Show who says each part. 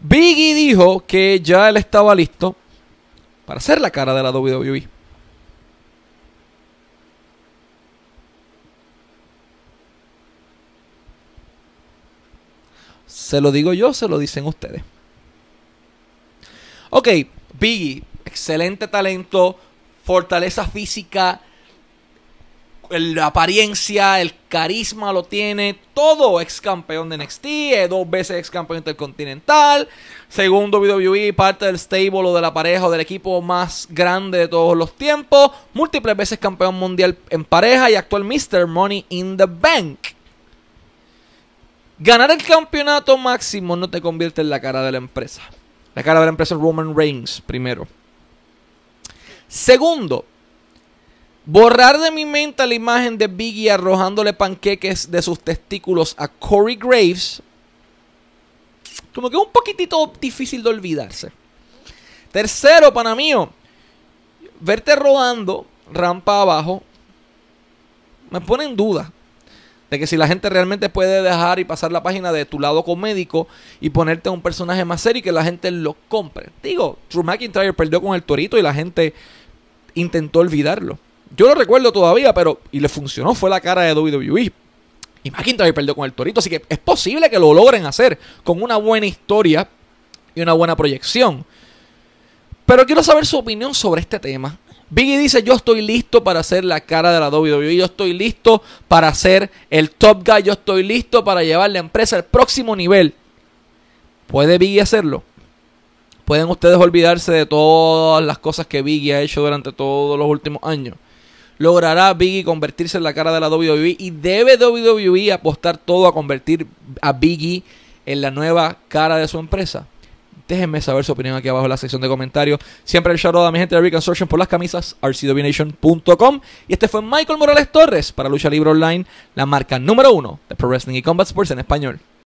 Speaker 1: Biggie dijo que ya él estaba listo para hacer la cara de la WWE. Se lo digo yo, se lo dicen ustedes. Ok, Biggie, excelente talento, fortaleza física la apariencia, el carisma lo tiene, todo ex campeón de NXT, eh, dos veces ex campeón intercontinental, segundo WWE, parte del stable o de la pareja o del equipo más grande de todos los tiempos, múltiples veces campeón mundial en pareja y actual Mr. Money in the Bank. Ganar el campeonato máximo no te convierte en la cara de la empresa. La cara de la empresa es Roman Reigns, primero. Segundo, Borrar de mi mente la imagen de Biggie arrojándole panqueques de sus testículos a Corey Graves. Como que es un poquitito difícil de olvidarse. Tercero, pana mío, verte rodando rampa abajo me pone en duda de que si la gente realmente puede dejar y pasar la página de tu lado comédico y ponerte a un personaje más serio y que la gente lo compre. Digo, True McIntyre perdió con el Torito y la gente intentó olvidarlo. Yo lo recuerdo todavía, pero. Y le funcionó, fue la cara de WWE. Y McIntyre perdió con el Torito. Así que es posible que lo logren hacer con una buena historia y una buena proyección. Pero quiero saber su opinión sobre este tema. Biggie dice, yo estoy listo para ser la cara de la WWE, yo estoy listo para ser el top guy, yo estoy listo para llevar la empresa al próximo nivel. ¿Puede Biggie hacerlo? ¿Pueden ustedes olvidarse de todas las cosas que Biggie ha hecho durante todos los últimos años? logrará Biggie convertirse en la cara de la WWE y debe WWE apostar todo a convertir a Biggie en la nueva cara de su empresa? Déjenme saber su opinión aquí abajo en la sección de comentarios. Siempre el show a mi gente de Reconstruction por las camisas, rcdomination.com. Y este fue Michael Morales Torres para Lucha Libre Online, la marca número uno de Pro Wrestling y Combat Sports en español.